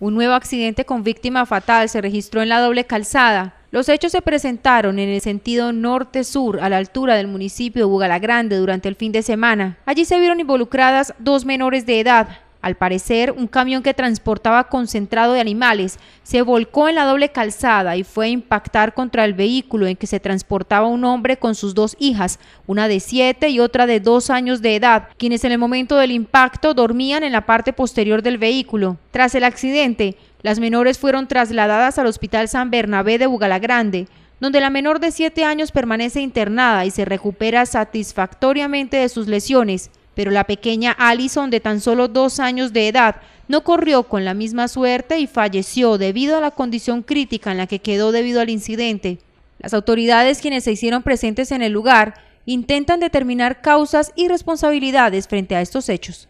Un nuevo accidente con víctima fatal se registró en la doble calzada. Los hechos se presentaron en el sentido norte-sur, a la altura del municipio de Bugalagrande, durante el fin de semana. Allí se vieron involucradas dos menores de edad, al parecer, un camión que transportaba concentrado de animales se volcó en la doble calzada y fue a impactar contra el vehículo en que se transportaba un hombre con sus dos hijas, una de siete y otra de dos años de edad, quienes en el momento del impacto dormían en la parte posterior del vehículo. Tras el accidente, las menores fueron trasladadas al Hospital San Bernabé de Bugalagrande, donde la menor de siete años permanece internada y se recupera satisfactoriamente de sus lesiones pero la pequeña Allison, de tan solo dos años de edad, no corrió con la misma suerte y falleció debido a la condición crítica en la que quedó debido al incidente. Las autoridades quienes se hicieron presentes en el lugar intentan determinar causas y responsabilidades frente a estos hechos.